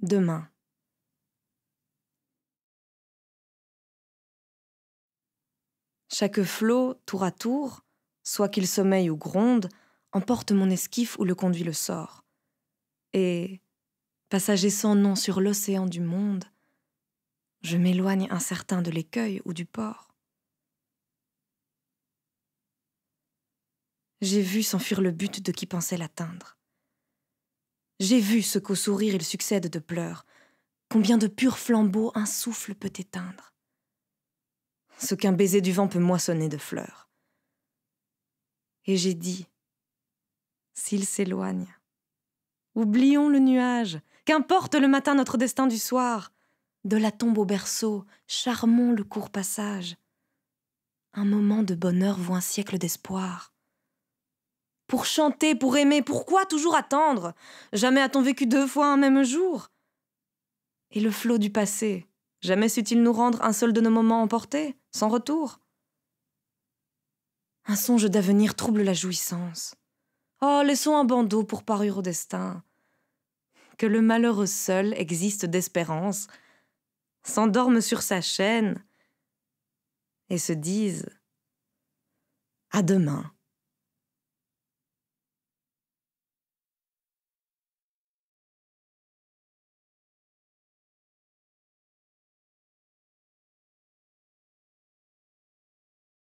demain. Chaque flot, tour à tour, soit qu'il sommeille ou gronde, emporte mon esquif ou le conduit le sort. Et, passager sans nom sur l'océan du monde, je m'éloigne incertain de l'écueil ou du port. J'ai vu s'enfuir le but de qui pensait l'atteindre. J'ai vu ce qu'au sourire il succède de pleurs, combien de purs flambeaux un souffle peut éteindre, ce qu'un baiser du vent peut moissonner de fleurs. Et j'ai dit, s'il s'éloigne, oublions le nuage, qu'importe le matin notre destin du soir, de la tombe au berceau, charmons le court passage. Un moment de bonheur vaut un siècle d'espoir pour chanter, pour aimer, pourquoi toujours attendre Jamais a-t-on vécu deux fois un même jour Et le flot du passé, jamais sut-il nous rendre un seul de nos moments emportés, sans retour Un songe d'avenir trouble la jouissance. Oh, laissons un bandeau pour parure au destin. Que le malheureux seul existe d'espérance, s'endorme sur sa chaîne et se dise à demain.